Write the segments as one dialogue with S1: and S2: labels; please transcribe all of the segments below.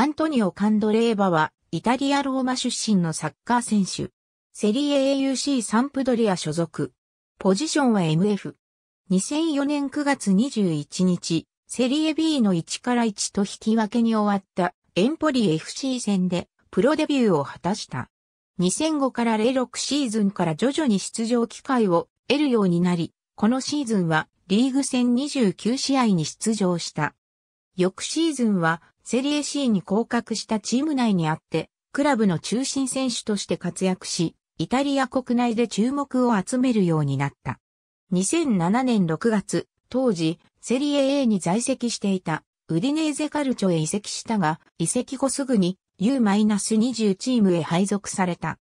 S1: アントニオ・カンドレーバは、イタリア・ローマ出身のサッカー選手。セリエ AUC サンプドリア所属。ポジションは MF。2004年9月21日、セリエ B の1から1と引き分けに終わったエンポリ FC 戦でプロデビューを果たした。2005から06シーズンから徐々に出場機会を得るようになり、このシーズンはリーグ戦29試合に出場した。翌シーズンはセリエ C に降格したチーム内にあって、クラブの中心選手として活躍し、イタリア国内で注目を集めるようになった。2007年6月、当時、セリエ A に在籍していた、ウディネーゼカルチョへ移籍したが、移籍後すぐに U-20 チームへ配属された。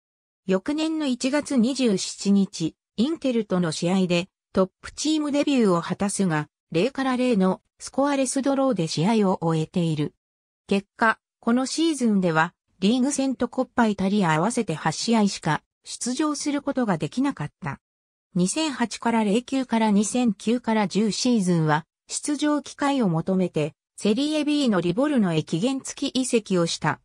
S1: 翌年の1月27日、インテルとの試合でトップチームデビューを果たすが、0から0のスコアレスドローで試合を終えている。結果、このシーズンでは、リーグ戦とコッパイタリア合わせて8試合しか出場することができなかった。2008から09から2009から10シーズンは、出場機会を求めて、セリエ B のリボルの駅限付き移籍をした。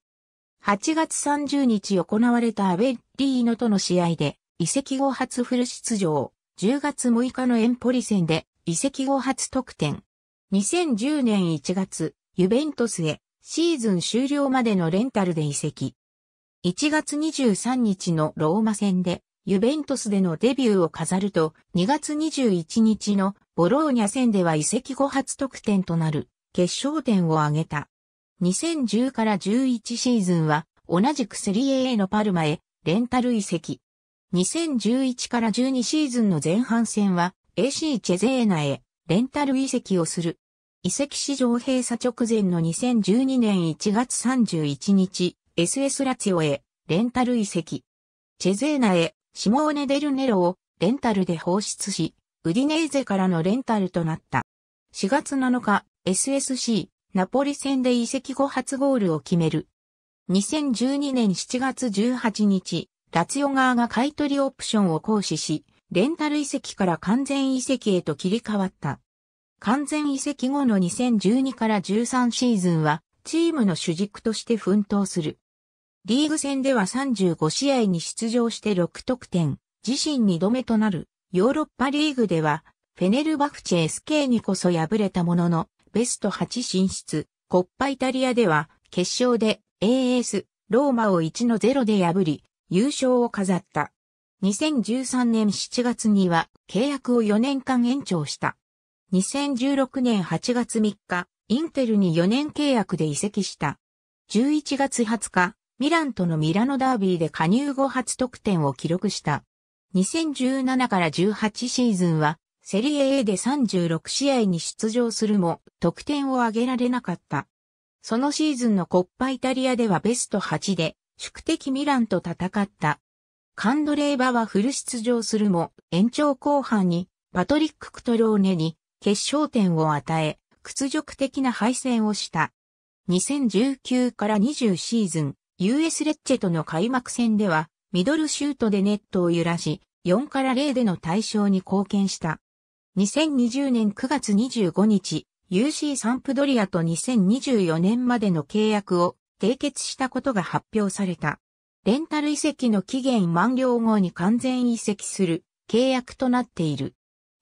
S1: 8月30日行われたアベリーノとの試合で、移籍後初フル出場。10月6日のエンポリ戦で移籍後初得点。2010年1月、ユベントスへシーズン終了までのレンタルで移籍。1月23日のローマ戦で、ユベントスでのデビューを飾ると、2月21日のボローニャ戦では移籍後初得点となる決勝点を挙げた。2010から11シーズンは同じくセリエ A のパルマへレンタル移籍。2011から12シーズンの前半戦は AC チェゼーナへレンタル移籍をする。移籍市場閉鎖直前の2012年1月31日、SS ラツィオへ、レンタル移籍。チェゼーナへ、シモーネ・デルネロを、レンタルで放出し、ウディネーゼからのレンタルとなった。4月7日、SSC、ナポリ戦で移籍後初ゴールを決める。2012年7月18日、ラツィオ側が買取オプションを行使し、レンタル移籍から完全移籍へと切り替わった。完全移籍後の2012から13シーズンは、チームの主軸として奮闘する。リーグ戦では35試合に出場して6得点、自身2度目となる、ヨーロッパリーグでは、フェネルバフチェ SK にこそ敗れたものの、ベスト8進出、コッパイタリアでは、決勝で AS、ローマを1の0で破り、優勝を飾った。2013年7月には契約を4年間延長した。2016年8月3日、インテルに4年契約で移籍した。11月20日、ミランとのミラノダービーで加入後初得点を記録した。2017から18シーズンは、セリエ A で36試合に出場するも、得点を挙げられなかった。そのシーズンのコッパイタリアではベスト8で、宿敵ミランと戦った。カンドレーバはフル出場するも、延長後半に、パトリック・クトローネに、決勝点を与え、屈辱的な敗戦をした。2019から20シーズン、US レッチェとの開幕戦では、ミドルシュートでネットを揺らし、4から0での対象に貢献した。2020年9月25日、UC サンプドリアと2024年までの契約を締結したことが発表された。レンタル遺跡の期限満了後に完全移籍する契約となっている。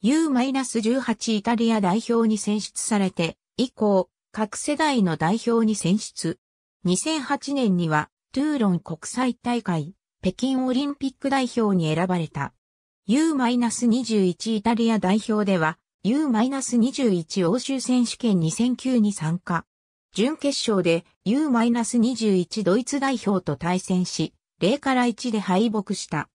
S1: U-18 イタリア代表に選出されて、以降、各世代の代表に選出。2008年には、トゥーロン国際大会、北京オリンピック代表に選ばれた。U-21 イタリア代表では、U-21 欧州選手権2009に参加。準決勝で U-21 ドイツ代表と対戦し、0から1で敗北した。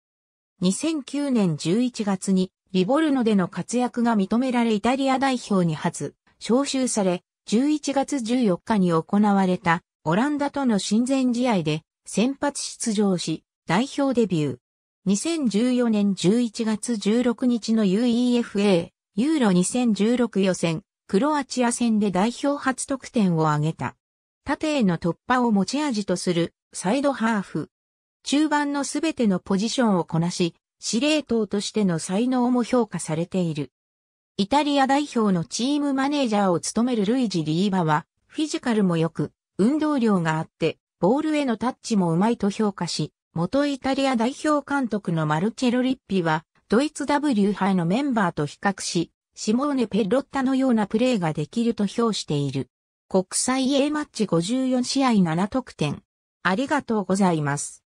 S1: 2009年11月にリボルノでの活躍が認められイタリア代表に初、招集され、11月14日に行われたオランダとの親善試合で先発出場し、代表デビュー。2014年11月16日の UEFA ユーロ2016予選、クロアチア戦で代表初得点を挙げた。縦への突破を持ち味とするサイドハーフ。中盤のすべてのポジションをこなし、司令塔としての才能も評価されている。イタリア代表のチームマネージャーを務めるルイジ・リーバは、フィジカルも良く、運動量があって、ボールへのタッチもうまいと評価し、元イタリア代表監督のマルチェロ・リッピは、ドイツ W 杯のメンバーと比較し、シモーネ・ペロッタのようなプレーができると評している。国際 A マッチ54試合7得点。ありがとうございます。